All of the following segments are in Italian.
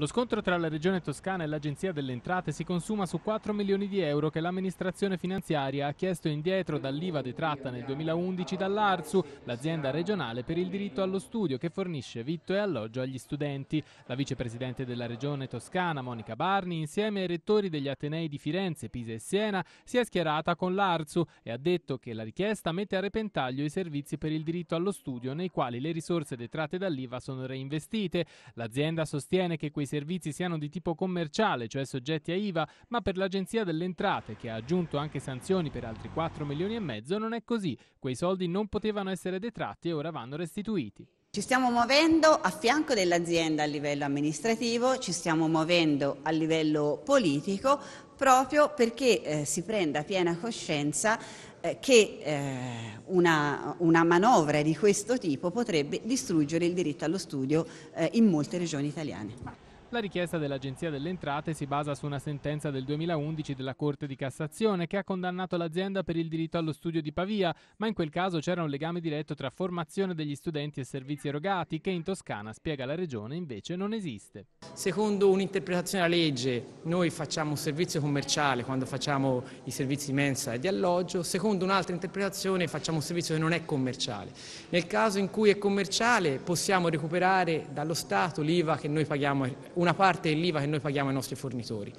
Lo scontro tra la Regione Toscana e l'Agenzia delle Entrate si consuma su 4 milioni di euro che l'amministrazione finanziaria ha chiesto indietro dall'IVA detratta nel 2011 dall'ARSU, l'azienda regionale per il diritto allo studio che fornisce vitto e alloggio agli studenti. La vicepresidente della Regione Toscana, Monica Barni, insieme ai rettori degli Atenei di Firenze, Pisa e Siena, si è schierata con l'ARSU e ha detto che la richiesta mette a repentaglio i servizi per il diritto allo studio nei quali le risorse detratte dall'IVA sono reinvestite. L'azienda sostiene che questi servizi siano di tipo commerciale, cioè soggetti a IVA, ma per l'Agenzia delle Entrate, che ha aggiunto anche sanzioni per altri 4 milioni e mezzo, non è così. Quei soldi non potevano essere detratti e ora vanno restituiti. Ci stiamo muovendo a fianco dell'azienda a livello amministrativo, ci stiamo muovendo a livello politico proprio perché eh, si prenda piena coscienza eh, che eh, una, una, manovra di questo tipo potrebbe distruggere il diritto allo studio eh, in molte regioni italiane. La richiesta dell'Agenzia delle Entrate si basa su una sentenza del 2011 della Corte di Cassazione che ha condannato l'azienda per il diritto allo studio di Pavia, ma in quel caso c'era un legame diretto tra formazione degli studenti e servizi erogati che in Toscana, spiega la Regione, invece non esiste. Secondo un'interpretazione della legge noi facciamo un servizio commerciale quando facciamo i servizi di mensa e di alloggio, secondo un'altra interpretazione facciamo un servizio che non è commerciale. Nel caso in cui è commerciale possiamo recuperare dallo Stato l'IVA che noi paghiamo una parte è l'IVA che noi paghiamo ai nostri fornitori.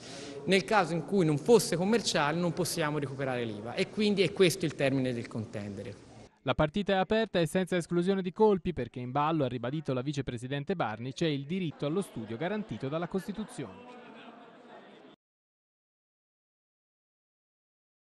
Nel caso in cui non fosse commerciale non possiamo recuperare l'IVA e quindi è questo il termine del contendere. La partita è aperta e senza esclusione di colpi perché in ballo, ha ribadito la vicepresidente Barni, c'è il diritto allo studio garantito dalla Costituzione.